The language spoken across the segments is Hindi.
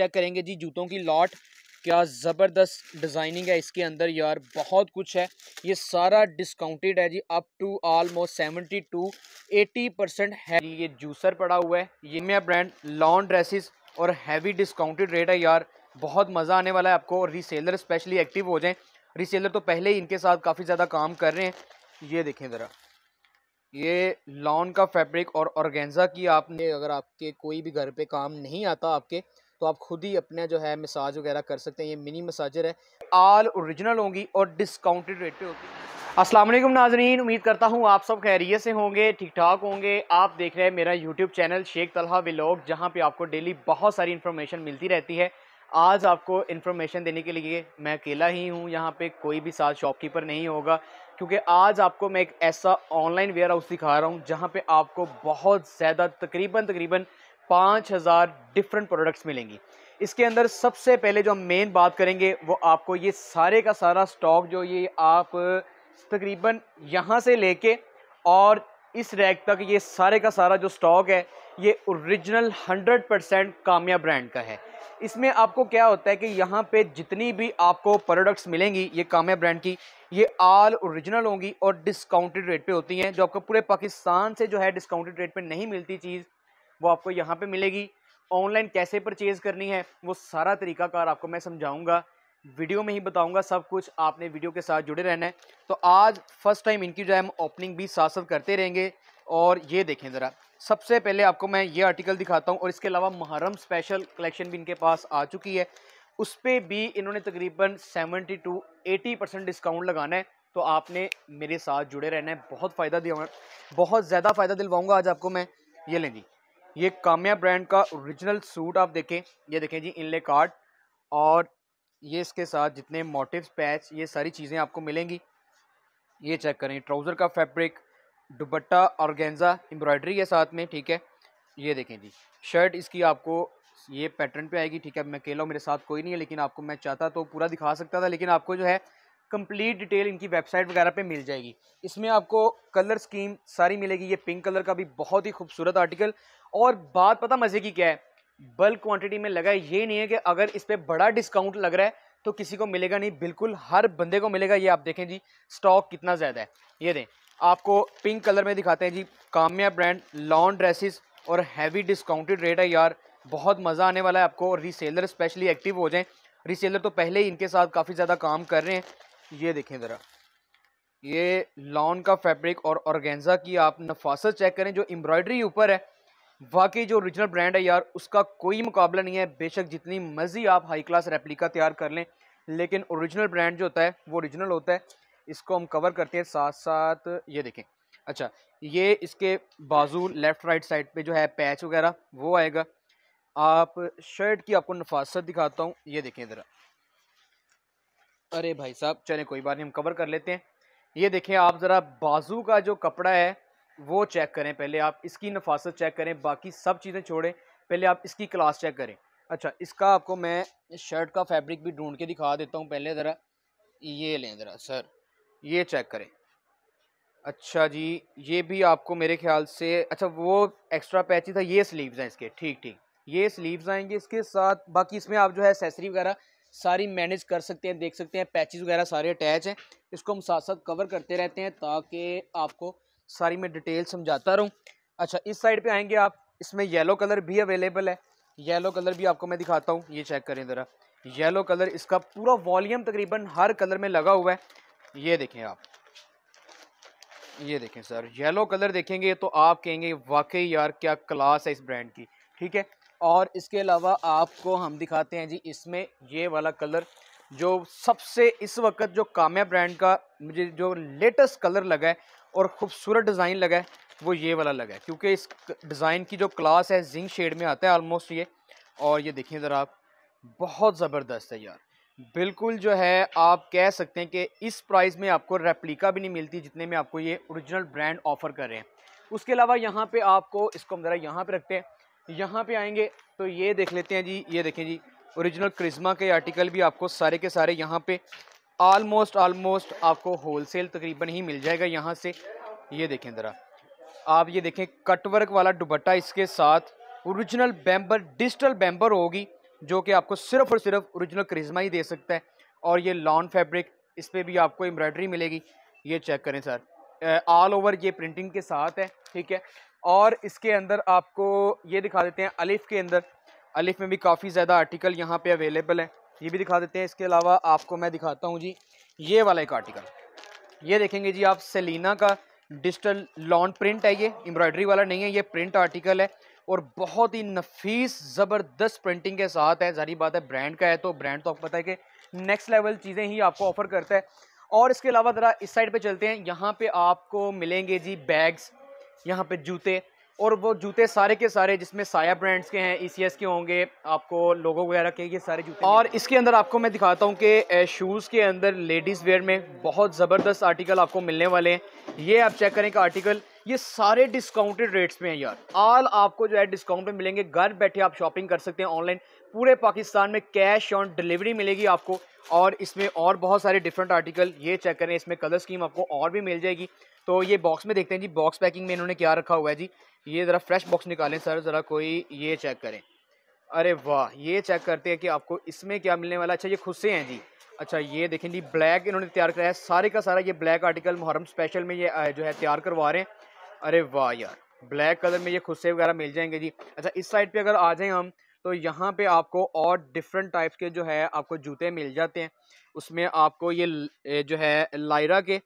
चेक करेंगे जी जूतों की लॉट क्या ज़बरदस्त डिज़ाइनिंग है इसके अंदर यार बहुत कुछ है ये सारा डिस्काउंटेड है जी up to almost seventy to eighty percent है ये जूसर पड़ा हुआ है ये मेरा ब्रांड लॉन्ग ड्रेसेस और हैवी डिस्काउंटेड रेट है यार बहुत मज़ा आने वाला है आपको और रीसेलर स्पेशली एक्टिव हो जाएं रीसेलर तो पहले ही इनके साथ काफ़ी ज़्यादा काम कर रहे हैं ये देखें ज़रा ये लॉन का फैब्रिक और ऑर्गेन्जा की आपने अगर आपके कोई भी घर पे काम नहीं आता आपके तो आप खुद ही अपना जो है मसाज वगैरह कर सकते हैं ये मिनी मसाजर है आल ओरिजिनल होंगी और डिस्काउंटेड रेट पे होगी असलम नाजरीन उम्मीद करता हूँ आप सब खैरियत से होंगे ठीक ठाक होंगे आप देख रहे हैं मेरा YouTube channel Sheikh Talha vlog जहाँ पे आपको डेली बहुत सारी इन्फॉर्मेशन मिलती रहती है आज आपको इन्फॉर्मेशन देने के लिए मैं अकेला ही हूँ यहाँ पे कोई भी साथ शॉपकीपर नहीं होगा क्योंकि आज आपको मैं एक ऐसा ऑनलाइन वेयर हाउस दिखा रहा हूँ जहाँ पे आपको बहुत ज़्यादा तकरीबन तकरीबन पाँच हज़ार डिफरेंट प्रोडक्ट्स मिलेंगी इसके अंदर सबसे पहले जो हम मेन बात करेंगे वो आपको ये सारे का सारा स्टॉक जो ये आप तकरीबन यहाँ से लेके और इस रैक तक ये सारे का सारा जो स्टॉक है ये ओरिजिनल 100% परसेंट कामया ब्रांड का है इसमें आपको क्या होता है कि यहाँ पे जितनी भी आपको प्रोडक्ट्स मिलेंगी ये कामया ब्रांड की ये आल ओरिजिनल होंगी और डिस्काउंटेड रेट पे होती हैं जो आपको पूरे पाकिस्तान से जो है डिस्काउंटेड रेट पे नहीं मिलती चीज़ वो आपको यहाँ पे मिलेगी ऑनलाइन कैसे परचेज़ करनी है वो सारा तरीकाकार आपको मैं समझाऊँगा वीडियो में ही बताऊंगा सब कुछ आपने वीडियो के साथ जुड़े रहना है तो आज फर्स्ट टाइम इनकी जो है हम ओपनिंग भी साथ साथ करते रहेंगे और ये देखें ज़रा सबसे पहले आपको मैं ये आर्टिकल दिखाता हूँ और इसके अलावा महरम स्पेशल कलेक्शन भी इनके पास आ चुकी है उस पर भी इन्होंने तकरीबन seventy to eighty percent discount लगाना है तो आपने मेरे साथ जुड़े रहना है बहुत फ़ायदा दिया बहुत ज़्यादा फ़ायदा दिलवाऊँगा आज आपको मैं ये लेंगी ये काम्या ब्रांड का ओरिजिनल सूट आप देखें ये देखें जी इनले कार्ड और ये इसके साथ जितने मोटिव्स पैच ये सारी चीज़ें आपको मिलेंगी ये चेक करें ट्राउज़र का फैब्रिक दुबट्टा और गेंजा एम्ब्रॉयडरी है साथ में ठीक है ये देखें जी शर्ट इसकी आपको ये पैटर्न पे आएगी ठीक है मैं अकेला मेरे साथ कोई नहीं है लेकिन आपको मैं चाहता तो पूरा दिखा सकता था लेकिन आपको जो है कंप्लीट डिटेल इनकी वेबसाइट वगैरह पे मिल जाएगी इसमें आपको कलर स्कीम सारी मिलेगी ये पिंक कलर का भी बहुत ही खूबसूरत आर्टिकल और बात पता मज़े की क्या है बल्क क्वांटिटी में लगा है ये नहीं है कि अगर इस पर बड़ा डिस्काउंट लग रहा है तो किसी को मिलेगा नहीं बिल्कुल हर बंदे को मिलेगा ये आप देखें जी स्टॉक कितना ज़्यादा है ये दें आपको पिंक कलर में दिखाते हैं जी काम्या ब्रांड लॉन्ग ड्रेसेस और हैवी डिस्काउंटेड रेट है यार बहुत मज़ा आने वाला है आपको और रीसेलर स्पेशली एक्टिव हो जाएं रीसेलर तो पहले ही इनके साथ काफ़ी ज़्यादा काम कर रहे हैं ये देखें ज़रा ये लॉन का फैब्रिक और ऑर्गेंजा की आप नफासत चेक करें जो एम्ब्रॉयडरी ऊपर है वाकई जो ओरिजिनल ब्रांड है यार उसका कोई मुकाबला नहीं है बेशक जितनी मर्जी आप हाई क्लास रेप्लिका तैयार कर लें लेकिन ओरिजिनल ब्रांड जो होता है वो ओरिजिनल होता है इसको हम कवर करते हैं साथ साथ ये देखें अच्छा ये इसके बाजू लेफ़्ट राइट साइड पे जो है पैच वगैरह वो आएगा आप शर्ट की आपको नफासत दिखाता हूँ ये देखें ज़रा अरे भाई साहब चलें कोई बात नहीं हम कवर कर लेते हैं ये देखें आप ज़रा बाजू का जो कपड़ा है वो चेक करें पहले आप इसकी नफासत चेक करें बाकी सब चीज़ें छोड़ें पहले आप इसकी क्लास चेक करें अच्छा इसका आपको मैं शर्ट का फैब्रिक भी ढूंढ के दिखा देता हूँ पहले ज़रा ये लें ज़रा सर ये चेक करें अच्छा जी ये भी आपको मेरे ख्याल से अच्छा वो एक्स्ट्रा पैच था ये स्लीव्स हैं इसके ठीक ठीक ये स्लीव्स आएंगे इसके साथ बाकी इसमें आप जो है एसेसरी वगैरह सारी मैनेज कर सकते हैं देख सकते हैं पैचेस वगैरह सारे अटैच हैं इसको हम साथ साथ कवर करते रहते हैं ताकि आपको सारी मैं डिटेल समझाता रहूँ अच्छा इस साइड पे आएंगे आप इसमें येलो कलर भी अवेलेबल है येलो कलर भी आपको मैं दिखाता हूँ ये चेक करें ज़रा येलो कलर इसका पूरा वॉल्यूम तकरीबन हर कलर में लगा हुआ है ये देखें आप ये देखें सर येलो कलर देखेंगे तो आप कहेंगे वाकई यार क्या क्लास है इस ब्रांड की ठीक है और इसके अलावा आपको हम दिखाते हैं जी इसमें ये वाला कलर जो सबसे इस वक्त जो काम्या ब्रांड का मुझे जो लेटेस्ट कलर लगा है और ख़ूबसूरत डिज़ाइन लगा है वो ये वाला लगा है क्योंकि इस डिज़ाइन की जो क्लास है जिंक शेड में आता है ऑलमोस्ट ये और ये देखिए ज़रा आप बहुत ज़बरदस्त है यार बिल्कुल जो है आप कह सकते हैं कि इस प्राइस में आपको रेप्लिका भी नहीं मिलती जितने में आपको ये ओरिजिनल ब्रांड ऑफ़र कर रहे हैं उसके अलावा यहाँ पे आपको इसको हम ज़रा यहाँ पे रखते हैं यहाँ पे आएंगे तो ये देख लेते हैं जी ये देखें जी ओरिजिनल क्रिज्मा के आर्टिकल भी आपको सारे के सारे यहाँ पे ऑलमोस्ट ऑलमोस्ट आपको होलसेल तकरीबन ही मिल जाएगा यहाँ से ये देखें ज़रा आप ये देखें कटवर्क वाला दुबट्टा इसके साथ ओरिजिनल बैम्बर डिजिटल बैम्बर होगी जो कि आपको सिर्फ और सिर्फ ओरिजिनल करिश्मा ही दे सकता है और ये लॉन फैब्रिक इस पर भी आपको एम्ब्रॉयडरी मिलेगी ये चेक करें सर ऑल ओवर ये प्रिंटिंग के साथ है ठीक है और इसके अंदर आपको ये दिखा देते हैं अलिफ़ के अंदर अलिफ़ में भी काफ़ी ज़्यादा आर्टिकल यहाँ पे अवेलेबल है ये भी दिखा देते हैं इसके अलावा आपको मैं दिखाता हूँ जी ये वाला एक आर्टिकल ये देखेंगे जी आप सेलिना का डिजिटल लॉन्ड प्रिंट है ये एम्ब्रॉयडरी वाला नहीं है ये प्रिंट आर्टिकल है और बहुत ही नफीस ज़बरदस्त प्रिंटिंग के साथ है जारी बात है ब्रांड का है तो ब्रांड तो आपको पता है कि नेक्स्ट लेवल चीज़ें ही आपको ऑफर करता है और इसके अलावा ज़रा इस साइड पे चलते हैं यहाँ पे आपको मिलेंगे जी बैग्स यहाँ पे जूते और वो जूते सारे के सारे जिसमें साया ब्रांड्स के हैं ई e के होंगे आपको लोगो वगैरह के ये सारे जूते और इसके अंदर आपको मैं दिखाता हूँ कि शूज़ के अंदर लेडीज़ वेयर में बहुत ज़बरदस्त आर्टिकल आपको मिलने वाले हैं ये आप चेक करें कि आर्टिकल ये सारे डिस्काउंटेड रेट्स में हैं यार आल आपको जो है डिस्काउंट में मिलेंगे घर बैठे आप शॉपिंग कर सकते हैं ऑनलाइन पूरे पाकिस्तान में कैश ऑन डिलीवरी मिलेगी आपको और इसमें और बहुत सारे डिफरेंट आर्टिकल ये चेक करें इसमें कलर स्कीम आपको और भी मिल जाएगी तो ये बॉक्स में देखते हैं जी बॉक्स पैकिंग में इन्होंने क्या रखा हुआ है जी ये ज़रा फ्रेश बॉक्स निकालें सर ज़रा कोई ये चेक करें अरे वाह ये चेक करते हैं कि आपको इसमें क्या मिलने वाला अच्छा ये खुद से हैं जी अच्छा ये देखें जी ब्लैक इन्होंने तैयार कराया है सारे का सारा ये ब्लैक आर्टिकल मुहर्रम स्पेशल में ये जो है तैयार करवा रहे हैं अरे वाह यार ब्लैक कलर में ये खुद वगैरह मिल जाएंगे जी अच्छा इस साइड पर अगर आ जाएँ हम तो यहाँ पर आपको और डिफरेंट टाइप्स के जो है आपको जूते मिल जाते हैं उसमें आपको ये जो है लायरा के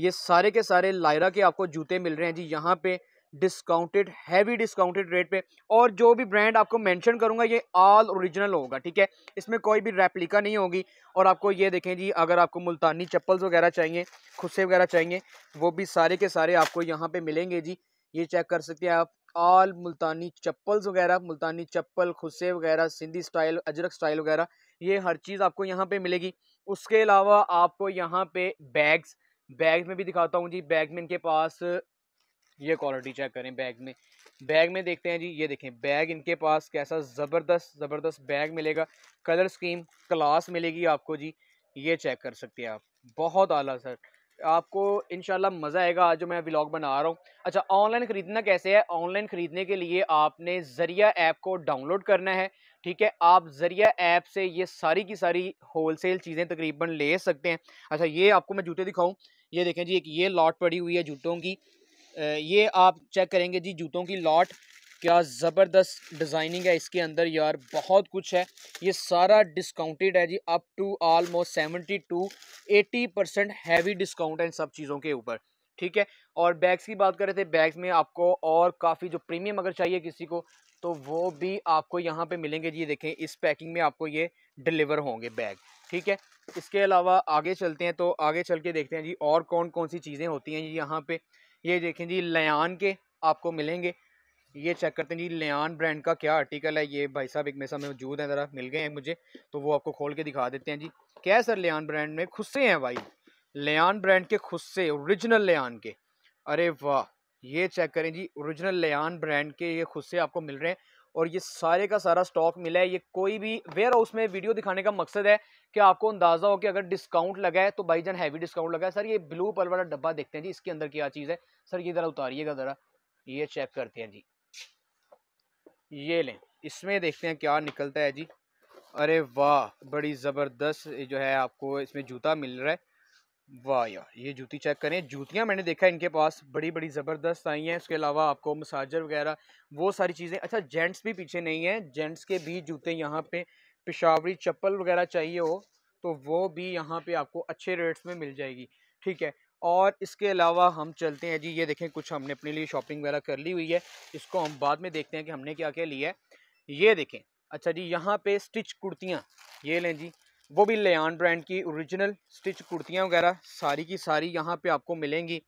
ये सारे के सारे लायरा के आपको जूते मिल रहे हैं जी यहाँ पे डिस्काउंटेड हैवी डिस्काउंटेड रेट पे और जो भी ब्रांड आपको मेंशन करूँगा ये ऑल ओरिजिनल होगा ठीक है इसमें कोई भी रेप्लिका नहीं होगी और आपको ये देखें जी अगर आपको मुल्तानी चप्पल्स वगैरह चाहिए खुस्से वगैरह चाहिए वो भी सारे के सारे आपको यहाँ पे मिलेंगे जी ये चेक कर सकते हैं आप ऑल मुल्तानी चप्पल्स वगैरह मुल्तानी चप्पल खुस्से वगैरह सिंधी स्टाइल अजरक स्टाइल वगैरह ये हर चीज़ आपको यहाँ पे मिलेगी उसके अलावा आपको यहाँ पे बैग्स बैग में भी दिखाता हूँ जी बैग में इनके पास ये क्वालिटी चेक करें बैग में बैग में देखते हैं जी ये देखें बैग इनके पास कैसा ज़बरदस्त ज़बरदस्त बैग मिलेगा कलर स्कीम क्लास मिलेगी आपको जी ये चेक कर सकते हैं आप बहुत आला सर आपको इन मज़ा आएगा आज जो मैं ब्लॉग बना रहा हूँ अच्छा ऑनलाइन ख़रीदना कैसे है ऑनलाइन ख़रीदने के लिए आपने ज़रिया ऐप को डाउनलोड करना है ठीक है आप ज़रिया ऐप से ये सारी की सारी होलसेल चीज़ें तकरीबन ले सकते हैं अच्छा ये आपको मैं जूते दिखाऊँ ये देखें जी एक ये लॉट पड़ी हुई है जूतों की ये आप चेक करेंगे जी जूतों की लॉट क्या ज़बरदस्त डिज़ाइनिंग है इसके अंदर यार बहुत कुछ है ये सारा डिस्काउंटेड है जी up to almost seventy to eighty percent heavy discount है इन सब चीज़ों के ऊपर ठीक है और बैग्स की बात कर रहे थे बैग्स में आपको और काफ़ी जो प्रीमियम अगर चाहिए किसी को तो वो भी आपको यहाँ पे मिलेंगे जी देखें इस पैकिंग में आपको ये डिलीवर होंगे बैग ठीक है इसके अलावा आगे चलते हैं तो आगे चल के देखते हैं जी और कौन कौन सी चीज़ें होती हैं जी यहाँ पे ये देखें जी लयान के आपको मिलेंगे ये चेक करते हैं जी लयान ब्रांड का क्या आर्टिकल है ये भाई साहब एक मेरे साथ मौजूद हैं ज़रा मिल गए हैं मुझे तो वो आपको खोल के दिखा देते हैं जी क्या सर लयान ब्रांड में खुस्से हैं भाई लयान ब्रांड के खुस्से औरिजिनल लयान के अरे वाह ये चेक करें जी औरिजिनल लयान ब्रांड के ये खुस्से आपको मिल रहे हैं और ये सारे का सारा स्टॉक मिला है ये कोई भी वेयर हाउस में वीडियो दिखाने का मकसद है कि आपको अंदाजा हो कि अगर डिस्काउंट लगा है तो जान हैवी डिस्काउंट लगा है सर ये ब्लू पल वाला डब्बा देखते हैं जी इसके अंदर क्या चीज़ है सर ये ज़रा उतारिएगा ज़रा ये चेक करते हैं जी ये लें इसमें देखते हैं क्या निकलता है जी अरे वाह बड़ी ज़बरदस्त जो है आपको इसमें जूता मिल रहा है वाह यार ये जूती चेक करें जूतियाँ मैंने देखा इनके पास बड़ी बड़ी ज़बरदस्त आई हैं इसके अलावा आपको मसाजर वगैरह वो सारी चीज़ें अच्छा जेंट्स भी पीछे नहीं हैं जेंट्स के भी जूते यहाँ पे पिशावरी चप्पल वगैरह चाहिए हो तो वो भी यहाँ पे आपको अच्छे रेट्स में मिल जाएगी ठीक है और इसके अलावा हम चलते हैं जी ये देखें कुछ हमने अपने लिए शॉपिंग वगैरह कर ली हुई है इसको हम बाद में देखते हैं कि हमने क्या क्या लिया है ये देखें अच्छा जी यहाँ पर स्टिच कुर्तियाँ ये लें जी वो भी लेन ब्रांड की ओरिजिनल स्टिच कुर्तियाँ वगैरह सारी की सारी यहाँ पे आपको मिलेंगी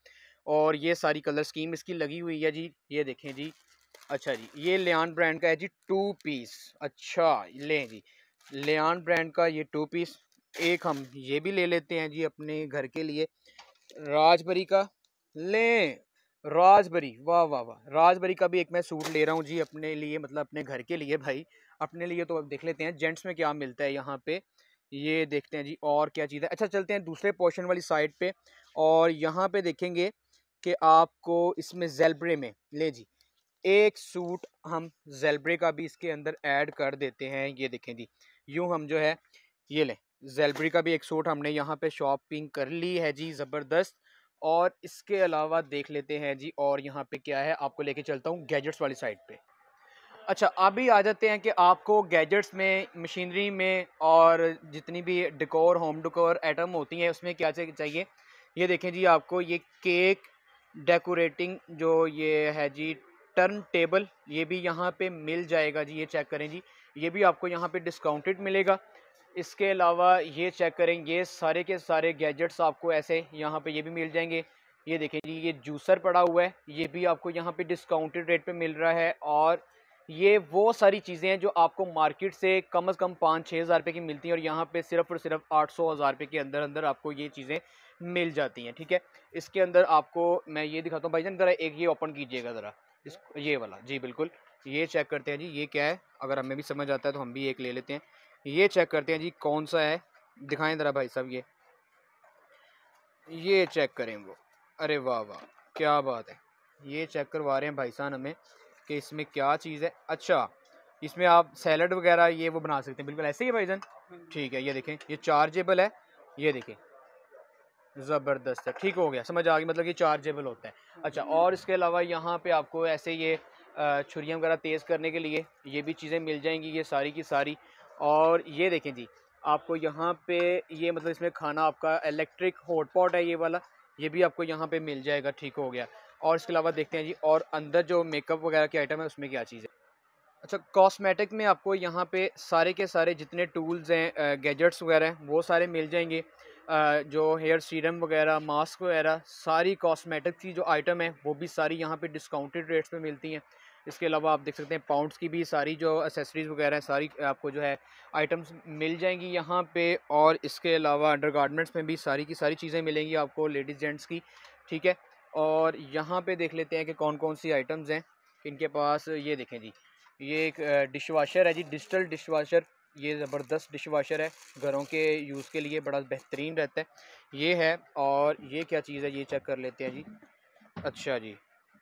और ये सारी कलर स्कीम इसकी लगी हुई है जी ये देखें जी अच्छा जी ये लेन ब्रांड का है जी टू पीस अच्छा लें जी लेन ब्रांड का ये टू पीस एक हम ये भी ले लेते हैं जी अपने घर के लिए राजबरी का लें राजबरी वाह वाह वाह राजबरी का भी एक मैं सूट ले रहा हूँ जी अपने लिए मतलब अपने घर के लिए भाई अपने लिए तो अब देख लेते हैं जेंट्स में क्या मिलता है यहाँ पे ये देखते हैं जी और क्या चीज़ है अच्छा चलते हैं दूसरे पोर्शन वाली साइड पे और यहाँ पे देखेंगे कि आपको इसमें जेलब्रे में ले जी एक सूट हम जेलब्रे का भी इसके अंदर ऐड कर देते हैं ये देखें जी यूँ हम जो है ये लें जेलब्रे का भी एक सूट हमने यहाँ पे शॉपिंग कर ली है जी ज़बरदस्त और इसके अलावा देख लेते हैं जी और यहाँ पे क्या है आपको लेके चलता हूँ गैजेट्स वाली साइड पर अच्छा अभी आ जाते हैं कि आपको गैजेट्स में मशीनरी में और जितनी भी डिकोर होम डिकोर आइटम होती हैं उसमें क्या चाहिए ये देखें जी आपको ये केक डेकोरेटिंग जो ये है जी टर्न टेबल ये भी यहाँ पे मिल जाएगा जी ये चेक करें जी ये भी आपको यहाँ पे डिस्काउंटेड मिलेगा इसके अलावा ये चेक करें ये सारे के सारे गैजेट्स आपको ऐसे यहाँ पे ये भी मिल जाएंगे ये देखें जी ये जूसर पड़ा हुआ है ये भी आपको यहाँ पे डिस्काउंटेड रेट पे मिल रहा है और ये वो सारी चीज़ें हैं जो आपको मार्केट से कम अज़ कम पाँच छः हज़ार रुपये की मिलती हैं और यहाँ पे सिर्फ और सिर्फ आठ सौ हज़ार रुपये के अंदर अंदर आपको ये चीज़ें मिल जाती हैं ठीक है इसके अंदर आपको मैं ये दिखाता हूँ भाई जान ज़रा एक ये ओपन कीजिएगा ज़रा इस ये वाला जी बिल्कुल ये चेक करते हैं जी ये क्या है अगर हमें भी समझ आता है तो हम भी एक ले लेते हैं ये चेक करते हैं जी कौन सा है दिखाएं ज़रा भाई साहब ये ये चेक करें वो अरे वाह वाह क्या बात है ये चेक करवा रहे हैं भाई साहब हमें कि इसमें क्या चीज़ है अच्छा इसमें आप सैलड वगैरह ये वो बना सकते हैं बिल्कुल ऐसे ही भाईजन हाँ ठीक है ये देखें ये चार्जेबल है ये देखें ज़बरदस्त है ठीक हो गया समझ आ गई मतलब कि चार्जेबल होता है अच्छा हाँ और इसके अलावा यहाँ पे आपको ऐसे ये छुरियाँ वगैरह तेज़ करने के लिए ये भी चीज़ें मिल जाएंगी ये सारी की सारी और ये देखें जी आपको यहाँ पे ये मतलब इसमें खाना आपका इलेक्ट्रिक हॉटपॉट है ये वाला ये भी आपको यहाँ पे मिल जाएगा ठीक हो गया और इसके अलावा देखते हैं जी और अंदर जो मेकअप वगैरह की आइटम है उसमें क्या चीज़ है अच्छा कॉस्मेटिक में आपको यहाँ पे सारे के सारे जितने टूल्स हैं गैजेट्स वगैरह हैं वो सारे मिल जाएंगे जो हेयर सीरम वगैरह मास्क वगैरह सारी कॉस्मेटिक की जो आइटम है वो भी सारी यहाँ पे डिस्काउंटेड रेट्स में मिलती हैं इसके अलावा आप देख सकते हैं पाउंड्स की भी सारी जो एसेसरीज़ वगैरह हैं सारी आपको जो है आइटम्स मिल जाएंगी यहाँ पर और इसके अलावा अंडर गारमेंट्स में भी सारी की सारी चीज़ें मिलेंगी आपको लेडीज़ जेंट्स की ठीक है और यहाँ पे देख लेते हैं कि कौन कौन सी आइटम्स हैं इनके पास ये देखें जी ये एक डिश वाशर है जी डिजिटल डिश वाशर ये ज़बरदस्त डिश वाशर है घरों के यूज़ के लिए बड़ा बेहतरीन रहता है ये है और ये क्या चीज़ है ये चेक कर लेते हैं जी अच्छा जी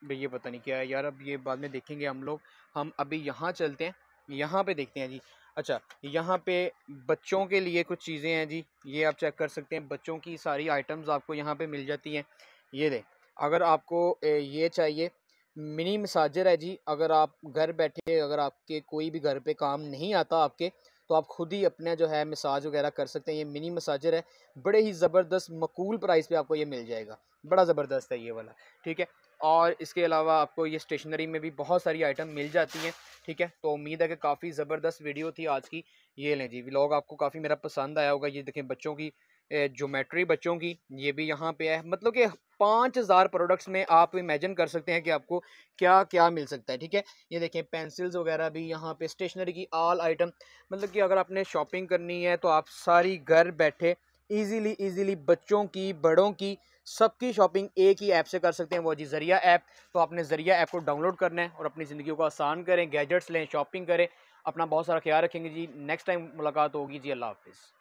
भाई ये पता नहीं क्या है यार अब ये बाद में देखेंगे हम लोग हम अभी यहाँ चलते हैं यहाँ पे देखते हैं जी अच्छा यहाँ पे बच्चों के लिए कुछ चीज़ें हैं जी ये आप चेक कर सकते हैं बच्चों की सारी आइटम्स आपको यहाँ पे मिल जाती हैं ये देख अगर आपको ये चाहिए मिनी मसाजर है जी अगर आप घर बैठे अगर आपके कोई भी घर पे काम नहीं आता आपके तो आप खुद ही अपना जो है मसाज वगैरह कर सकते हैं ये मिनी मसाजर है बड़े ही ज़बरदस्त मकूल प्राइस पे आपको ये मिल जाएगा बड़ा ज़बरदस्त है ये वाला ठीक है और इसके अलावा आपको ये स्टेशनरी में भी बहुत सारी आइटम मिल जाती हैं ठीक है तो उम्मीद है कि काफ़ी ज़बरदस्त वीडियो थी आज की ये लें जी लोग आपको काफ़ी मेरा पसंद आया होगा ये देखें बच्चों की जोमेट्री बच्चों की ये भी यहाँ पे है मतलब कि पाँच हज़ार प्रोडक्ट्स में आप इमेजिन कर सकते हैं कि आपको क्या क्या मिल सकता है ठीक है ये देखें पेंसिल्स वगैरह भी यहाँ पे स्टेशनरी की ऑल आइटम मतलब कि अगर आपने शॉपिंग करनी है तो आप सारी घर बैठे इजीली इजीली बच्चों की बड़ों की सबकी शॉपिंग एक ही ऐप से कर सकते हैं वो जी जरिया ऐप तो आपने जरिया ऐप को डाउनलोड करना है और अपनी ज़िंदगी को आसान करें गैजेट्स लें शॉपिंग करें अपना बहुत सारा ख्याल रखेंगे जी नेक्स्ट टाइम मुलाकात होगी जी अल्लाह हाफिज़